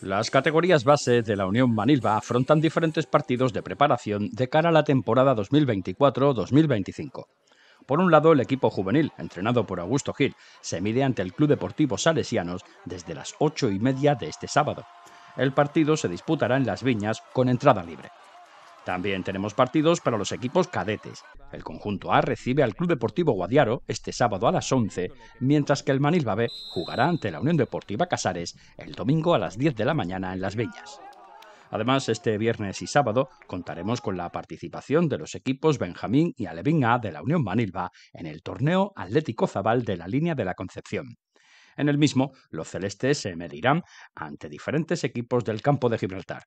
Las categorías base de la Unión Manilva afrontan diferentes partidos de preparación de cara a la temporada 2024-2025. Por un lado, el equipo juvenil, entrenado por Augusto Gil, se mide ante el Club Deportivo Salesianos desde las 8 y media de este sábado. El partido se disputará en Las Viñas con entrada libre. También tenemos partidos para los equipos cadetes. El conjunto A recibe al Club Deportivo Guadiaro este sábado a las 11, mientras que el Manilva B jugará ante la Unión Deportiva Casares el domingo a las 10 de la mañana en Las Viñas. Además, este viernes y sábado contaremos con la participación de los equipos Benjamín y Alevín A de la Unión Manilva en el torneo Atlético Zabal de la Línea de la Concepción. En el mismo, los celestes se medirán ante diferentes equipos del campo de Gibraltar.